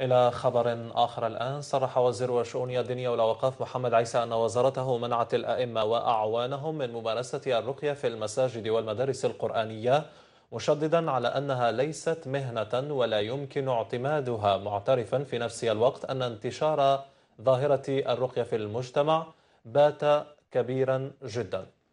إلى خبر آخر الآن صرح وزير الشؤون الدينية والأوقاف محمد عيسى أن وزارته منعت الأئمة وأعوانهم من ممارسة الرقية في المساجد والمدارس القرآنية مشددا على أنها ليست مهنة ولا يمكن اعتمادها معترفا في نفس الوقت أن انتشار ظاهرة الرقية في المجتمع بات كبيرا جدا